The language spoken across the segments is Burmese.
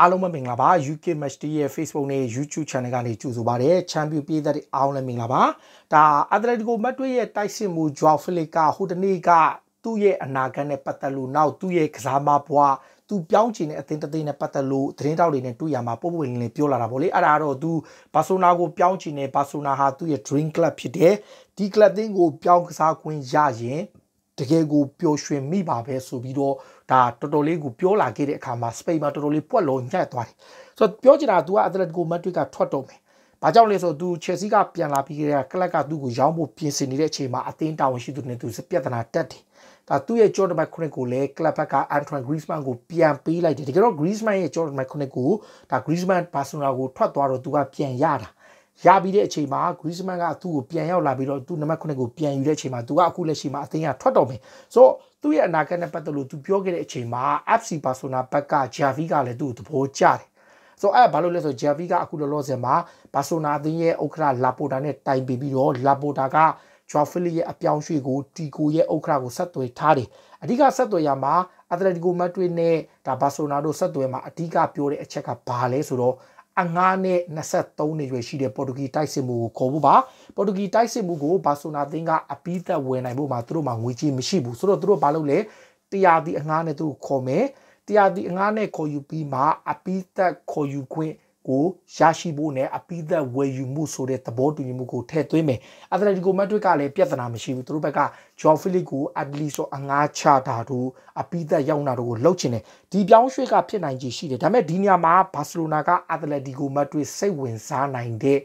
အားလုံးပဲမင်္ဂလာပါ UK Match Day ရဲ့ Facebook နဲ့ YouTube Channel ကနေကြိုဆိုပါရစေ။ Champion ပြည်သက်တွေအားလုံးလည်းမင်္ဂလာပါ။ဒါ Atletico Madrid ရဲ့တိုက်စစ်မှု Joao Felix ကဟိုတနေ့ကသူ့ရဲ့အနာဂတ်နဲ့ပတ်သက်လို့နောက်သူ့ရဲ့ကစားမဘွားသူပြောင်းချင်တဲ့အသင်းတစ်သိန်းနဲ့ပတ်သက်လို့သတင်းတောက်တွေနဲ့တွေ့ရမှာပုံပုံလင်းလင်းပြောလာတာပေါ့လေအဲ့ဒါတော့သူဘာဆိုနာကိုပြောင်းချင်တယ်ဘာဆိုနာဟာသူ့ရဲ့ dream club ဖြစ်တယ်ဒီ club သင်းကိုပြောင်းကစားခွင့်ရရင်တကယ်ကိုပျော်ရွှင်မိပါပဲဆိုပြီးတော့ဒါတော်တော်လေးကိုပြောလာခဲ့တဲ့အခါမှာစပိန်မှာတော်တော်လေးပွက်လုံးညှက်သွားတယ်ဆိုတော့ပြောချင်တာက तू ကအက်တလက်တီကိုမက်ဒရစ်ကထွက်တော့မယ်ဘာကြောင့်လဲဆိုတော့ तू ချက်စီကပြန်လာပြီးခဲ့တဲ့ကလပ်ကသူ့ကိုရောင်းဖို့ပြင်ဆင်နေတဲ့အချိန်မှာအသင်းတာဝန်ရှိသူနဲ့သူပြဿနာတက်တယ်ဒါသူ့ရဲ့ Jordan McConnell ကိုလည်း club ဘက်က Antoine Griezmann ကိုပြန်ပေးလိုက်တယ်တကယ်တော့ Griezmann ရဲ့ Jordan McConnell ကိုဒါ Griezmann Barcelona ကိုထွက်သွားတော့သူကပြန်ရတာရပြီးတဲ့အချိန်မှာဂရီးဇမန်ကသူ့ကိုပြန်ရောက်လာပြီးတော့သူ့နံပါတ်9ကိုပြန်ယူတဲ့အချိန်မှာသူကအခုလက်ရှိမှာအသင်းကထွက်တော်မယ်ဆိုတော့သူ့ရဲ့အနာဂတ်နဲ့ပတ်သက်လို့သူပြောခဲ့တဲ့အချိန်မှာ FC Barcelona ဘက်က Javi ကလည်းသူ့ကိုသဘောကျတယ်ဆိုတော့အဲ့ဘာလို့လဲဆိုတော့ Javi ကအခုလောလောဆယ်မှာဘာဆိုနာအသင်းရဲ့ဥက္ကရာလာပိုတာနဲ့တိုင်ပီပြီးတော့လာပိုတာကဂျွာဖီလီရဲ့အပြောင်းရွှေ့ကိုတီကိုရဲ့ဥက္ကရာကိုဆက်သွယ်ထားတယ်အဓိကဆက်သွယ်ရမှာအက်တလက်တီကိုမက်ဒရစ်နဲ့ဒါဘာဆိုနာတို့ဆက်သွယ်မှာအဓိက ပြောတဲ့အချက်ကဘာလဲဆိုတော့အငားနဲ့23နှစ်ရွယ်ရှိတဲ့ပေါ်တူဂီတိုက်စစ်မှုကိုခေါ်ဖို့ပါပေါ်တူဂီတိုက်စစ်မှုကိုဘာဆိုနာသင်းကအပိသက်ဝင်နိုင်ဖို့မှာသူတို့မှာငွေကြေးမရှိဘူးဆိုတော့သူတို့ဘာလုပ်လဲတရားဒီအငားနဲ့သူကိုခေါ်မယ်တရားဒီအငားနဲ့ခေါ်ယူပြီးမှအပိသက်ခေါ်ယူခွင့်ကိုရရှိဖို့နဲ့အပိသက်ဝယ်ယူမှုဆိုတဲ့သဘောတူညီမှုကိုထည့်သွင်းမယ်။ Atletico Madrid ကလည်းပြဿနာမရှိဘူး။သူတို့ဘက်က Joao Felix ကို Atli ဆိုအငားချတာတို့အပိသက်ရောက်လာတို့ကိုလှုပ်ချင်တယ်။ဒီပြောင်းရွှေ့ကဖြစ်နိုင်ခြေရှိတယ်။ဒါပေမဲ့ဒီနေရာမှာ Barcelona က Atletico Madrid စိတ်ဝင်စားနိုင်တဲ့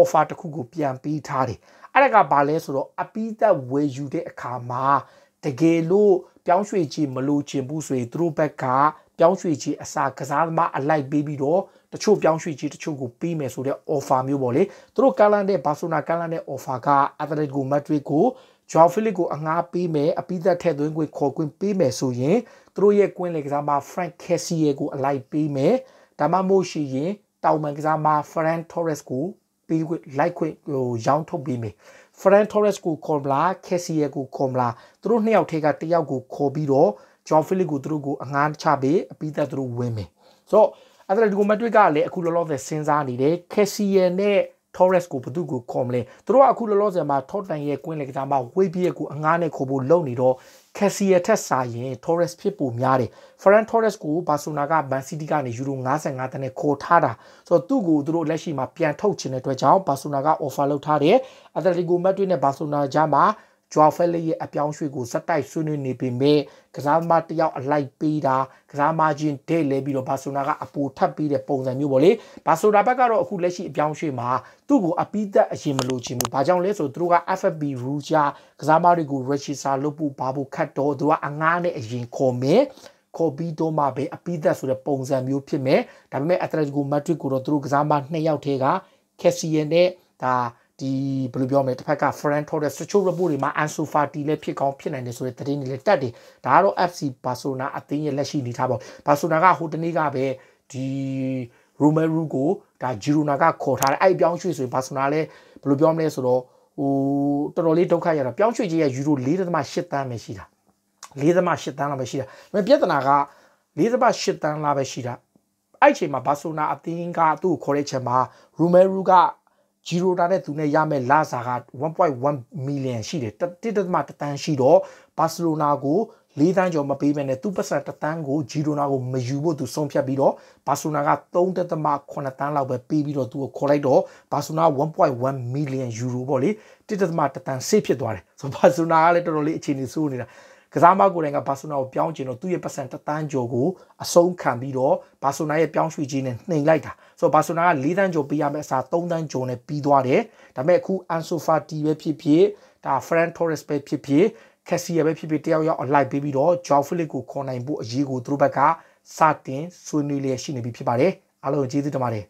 offer တစ်ခုကိုပြန်ပေးထားတယ်။အဲ့ဒါကဘာလဲဆိုတော့အပိသက်ဝယ်ယူတဲ့အခါမှာတကယ်လို့ပြောင်းရွှေ့ခြင်းမလိုချင်ဘူးဆိုရင်သူတို့ဘက်ကပြောင်းရွှေ့ခြင်းအစာကစားသမားအလိုက်ပေးပြီးတော့တချို့ပြောင်းရွှေ့ကြီးတချို့ကိုပေးမယ်ဆိုတဲ့ offer မျိုးပေါ့လေသူတို့ကာလန်တဲ့ဘာဆိုနာကာလန်တဲ့ offer က Atletico Madrid ကိုဂျော်ဖီလစ်ကိုအငှားပေးမယ်အပိသက်ထည့်သွင်းခွင့်ခေါ်ခွင့်ပေးမယ်ဆိုရင်သူတို့ရဲ့ကွင်းလေကစားမ Frank Kessié ကိုအလိုက်ပေးမယ်ဒါမှမဟုတ်ရှိရင်တောင်ပန်ကစားမ Ferran Torres ကိုပေးခွင့်လိုက်ခွင့်ဟိုရောင်းထုတ်ပေးမယ် Ferran Torres ကိုခေါ်မလား Kessié ကိုခေါ်မလားသူတို့နှစ်ယောက်ထဲကတစ်ယောက်ကိုခေါ်ပြီးတော့ဂျော်ဖီလစ်ကိုသူတို့ကိုအငှားချပေးအပိသက်သူတို့ဝင်မယ်ဆိုတော့အဲ့ဒါဒီကိုမက်ထရစ်ကလည်းအခုလောလောဆယ်စဉ်းစားနေတယ်ကက်ဆီယန်နဲ့ Torres ကိုဘသူကိုခေါ်မလဲသူတို့ကအခုလောလောဆယ်မှာထော့တန်ရဲ့ကွင်းလက်ကစားမှာဝေးပြည့်ကိုအငားနဲ့ခိုးဖို့လုပ်နေတော့ Casilla ထက်စာရင် Torres ဖြစ်ပုံများတယ် Ferran Torres ကို Barcelona က Man City ကနေ Euro 55တန်းနဲ့ခေါ်ထားတာဆိုတော့သူ့ကိုသူတို့လက်ရှိမှာပြန်ထုတ်ခြင်းတဲ့အတွက်ကြောင့် Barcelona က offer လုပ်ထားတယ် Atletico Madrid နဲ့ Barcelona ကြားမှာဂျွာဖဲလေးရဲ့အပြောင်းရွှေ့ကိုစက်တိုက်ဆွေးနွေးနေပေမဲ့ကစားမတယောက်အလိုက်ပေးတာကစားမချင်းဒဲ့လဲပြီးတော့ဘာဆိုနာကအပိုထပ်ပေးတဲ့ပုံစံမျိုးပေါ့လေဘာဆိုနာဘက်ကတော့အခုလက်ရှိအပြောင်းရွှေ့မှာသူ့ကိုအပိသက်အရင်မလို့ချင်ဘူးဘာကြောင့်လဲဆိုသူတို့က FFB rule ကြကစားမတွေကို register လုပ်ဖို့ဘာဖို့ခတ်တော့သူကအငားနဲ့အရင်ခေါ်မယ်ခေါ်ပြီးတော့မှပဲအပိသက်ဆိုတဲ့ပုံစံမျိုးဖြစ်မယ်ဒါပေမဲ့ Atletico Madrid ကိုတော့သူတို့ကစားမ2ယောက်ထဲက Kessie နဲ့ဒါဒီဘယ်လိုပြောမလဲတစ်ဖက်က Ferran Torres တချို့ report တွေမှာ Ansu Fati လည်းဖြစ်ကောင်းဖြစ်နိုင်တယ်ဆိုတဲ့သတင်းတွေလည်းတက်တယ်ဒါကတော့ FC Barcelona အသင်းရဲ့လက်ရှိအနေအထားပေါ့ Barcelona ကဟိုတနေ့ကပဲဒီ Romero ကိုဒါ Girona ကခေါ်ထားတယ်အဲ့ပြောင်းရွှေ့ဆိုရင် Barcelona လည်းဘယ်လိုပြောမလဲဆိုတော့ဟိုတော်တော်လေးဒုက္ခရတာပြောင်းရွှေ့ကြီးရဲ့ Euro 4.8တန်းပဲရှိတာ4.8တန်းလောက်ပဲရှိတာဒါပေမဲ့ပြဿနာက4.8တန်းလောက်ပဲရှိတာအဲ့ချိန်မှာဘာဆိုနာအသင်းကသူ့ကိုခေါ်တဲ့ချိန်မှာရူမဲရူကဂျီရိုတာနဲ့သူနဲ့ရမယ့်လစာက1.1 million ရှိတယ်တစ်တသမတန်းရှိတော့ဘာစီလိုနာကို၄တန်းကျော်မပေးဘဲနဲ့သူပတ်စံတန်းကိုဂျီရိုနာကိုမယူဖို့သူဆုံးဖြတ်ပြီးတော့ဘာစီလိုနာက3တသမ9တန်းလောက်ပဲပေးပြီးတော့သူကိုခေါ်လိုက်တော့ဘာစီလိုနာ1.1 million euro ပေါ့လေတစ်တသမတန်းဆေးဖြစ်သွားတယ်ဆိုတော့ဘာစီလိုနာကလည်းတော်တော်လေးအခြေအနေဆိုးနေတာကစားမကိုယ်တိုင်ကဘာဆိုနာကိုပြောင်းချင်တော့သူ့ရဲ့ပတ်စံတသန်းကျော်ကိုအဆုံးခံပြီးတော့ဘာဆိုနာရဲ့ပြောင်းရွှေ့ခြင်းနဲ့နှိမ်လိုက်တာဆိုတော့ဘာဆိုနာက၄သန်းကျော်ပေးရမယ့်အစား၃သန်းကျော်နဲ့ပြီးသွားတယ်ဒါပေမဲ့အခုအန်ဆိုဖာတီပဲဖြစ်ဖြစ်ဒါဖရန်တိုရက်စ်ပဲဖြစ်ဖြစ်ကက်စီယာပဲဖြစ်ဖြစ်တယောက်ယောက်အလိုက်ပေးပြီးတော့ဂျော်ဖလစ်ကိုခေါ်နိုင်ဖို့အရေးကိုသူတို့ဘက်ကစတင်ဆွေးနွေးလျက်ရှိနေပြီဖြစ်ပါတယ်အားလုံးကျေးဇူးတင်ပါတယ်